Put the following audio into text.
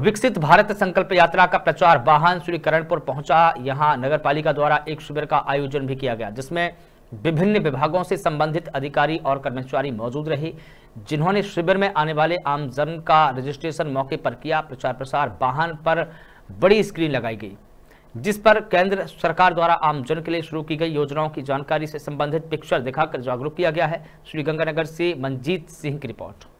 विकसित भारत संकल्प यात्रा का प्रचार वाहन श्री करणपुर पहुंचा यहां नगर पालिका द्वारा एक शिविर का आयोजन भी किया गया जिसमें विभिन्न विभागों से संबंधित अधिकारी और कर्मचारी मौजूद रहे जिन्होंने शिविर में आने वाले आम जन का रजिस्ट्रेशन मौके पर किया प्रचार प्रसार वाहन पर बड़ी स्क्रीन लगाई गई जिस पर केंद्र सरकार द्वारा आम जन के लिए शुरू की गई योजनाओं की जानकारी से संबंधित पिक्चर दिखाकर जागरूक किया गया है श्रीगंगानगर से मनजीत सिंह की रिपोर्ट